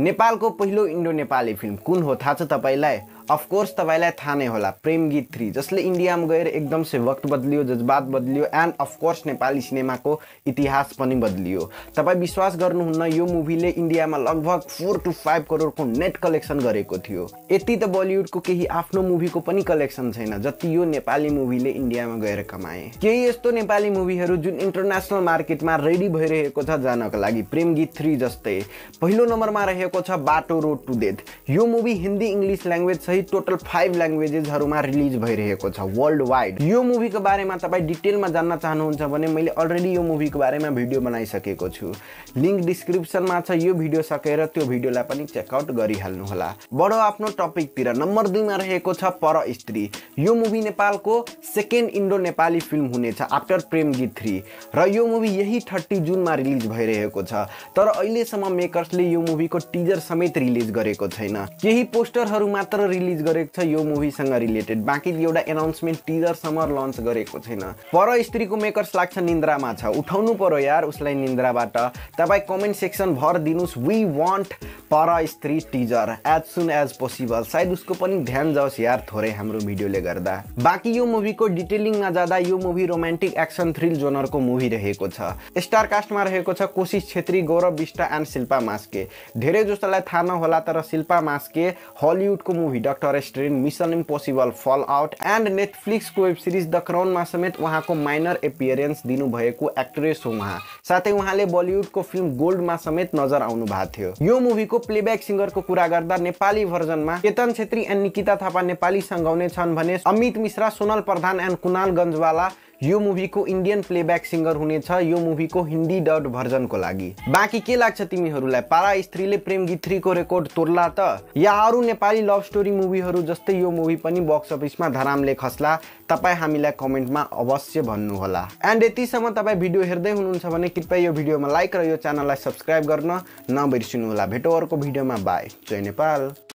नेपालको पहिलो Indo Nepali film कुन हो थाहा छ तपाईँलाई अफकोर्स तपाईँलाई थाहा नै होला प्रेम गीत थ्री जसले इन्डियामा गएर एकदम से वक्त बदलियो जज्बात बदलियो एन्ड अफकोर्स नेपाली सिनेमाको इतिहास पनि बदलियो तपाईँ विश्वास गर्नुहुन्न यो मुभीले इन्डियामा लगभग फोर टु फाइभ करोडको नेट कलेक्सन गरेको थियो यति त बलिउडको केही आफ्नो मुभीको पनि कलेक्सन छैन जति यो नेपाली मुभीले इन्डियामा गएर कमाए केही यस्तो नेपाली मुभीहरू जुन इन्टरनेसनल मार्केटमा रेडी भइरहेको छ जानको लागि प्रेम गीत थ्री जस्तै पहिलो नम्बरमा रहेको छ बाटो रोड टु डेथ यो मुभी हिन्दी इङ्ग्लिस ल्याङ्ग्वेज सहित टोटल फाइभ ल्याङ्ग्वेजेसहरूमा रिलिज भइरहेको छ वर्ल्ड वाइड यो मुभीको बारेमा तपाईँ डिटेलमा जान्न चाहनुहुन्छ भने मैले अलरेडी यो मुभीको बारेमा भिडियो बनाइसकेको छु लिङ्क डिस्क्रिप्सनमा छ यो भिडियो सकेर त्यो भिडियोलाई पनि चेकआउट गरिहाल्नुहोला बडो आफ्नो टपिकतिर नम्बर दुईमा रहेको छ पर स्त्री यो मुभी नेपालको सेकेन्ड इन्डो नेपाली फिल्म हुनेछ आफ्टर प्रेम गीत थ्री र यो मुभी यही थर्टी जुनमा रिलिज भइरहेको छ तर अहिलेसम्म मेकर्सले यो मुभीको टिजर समेत रिलिज गरेको छैन केही पोस्टरहरू मात्र रिलिज गरेको छ यो मुभीसँग रिलेटेड बाँकी एउटा एनाउन्समेन्ट टिजरसम्म लन्च गरेको छैन पर स्त्रीको मेकर्स लाग्छ निन्द्रामा छ उठाउनु पर्यो यार उसलाई निन्द्राबाट तपाईँ कमेन्ट सेक्सन भर दिनुहोस् वी वान्ट पर Stree teaser as soon as possible सायद उसको पनि ध्यान जाओस् यार थोरै हाम्रो भिडियोले गर्दा बाँकी यो मुभीको डिटेलिङमा जाँदा यो मुभी रोमान्टिक एक्सन थ्रिल जोनरको मुभी रहेको छ स्टार कास्टमा रहेको छ कोशिश छेत्री गौरव विष्ट एन्ड शिल्पा मास्के धेरै जस्तोलाई थाहा नहोला तर शिल्पा मास्के हलिउडको movie doctor strange mission impossible fall out and नेटफ्लिक्सको वेब सिरिज द क्राउनमा समेत उहाँको माइनर एपियरेन्स दिनुभएको एक्ट्रेस हो उहाँ साथै उहाँले बलिउडको फिल्म गोल्डमा समेत नजर आउनु भएको थियो यो मुभीको प्लेब्याक सिङ्गरको कुरा गर्दा नेपाली भर्जनमा चेतन छेत्री एन्ड निकिता थापा नेपाली सङ्घाउने छन् भने अमित मिश्रा सोनल प्रधान एन्ड कुनाल गन्जवाला यो मुभीको इन्डियन प्लेब्याक सिङ्गर हुनेछ यो मुभीको हिन्दी डट भर्जनको लागि बाँकी के लाग्छ तिमीहरूलाई पारा स्त्रीले प्रेम गीत थ्रीको रेकर्ड तोड्ला त या अरू नेपाली लभ स्टोरी मुभीहरू जस्तै यो मुभी पनि बक्स अफिसमा धरामले खस्ला तपाईँ हामीलाई कमेन्टमा अवश्य भन्नुहोला एन्ड यतिसम्म तपाईँ भिडियो हेर्दै हुनुहुन्छ भने कृपया यो भिडियोमा लाइक र यो च्यानललाई सब्सक्राइब गर्न नबिर्सिनुहोला भेटो अर्को भिडियोमा बाई जय नेपाल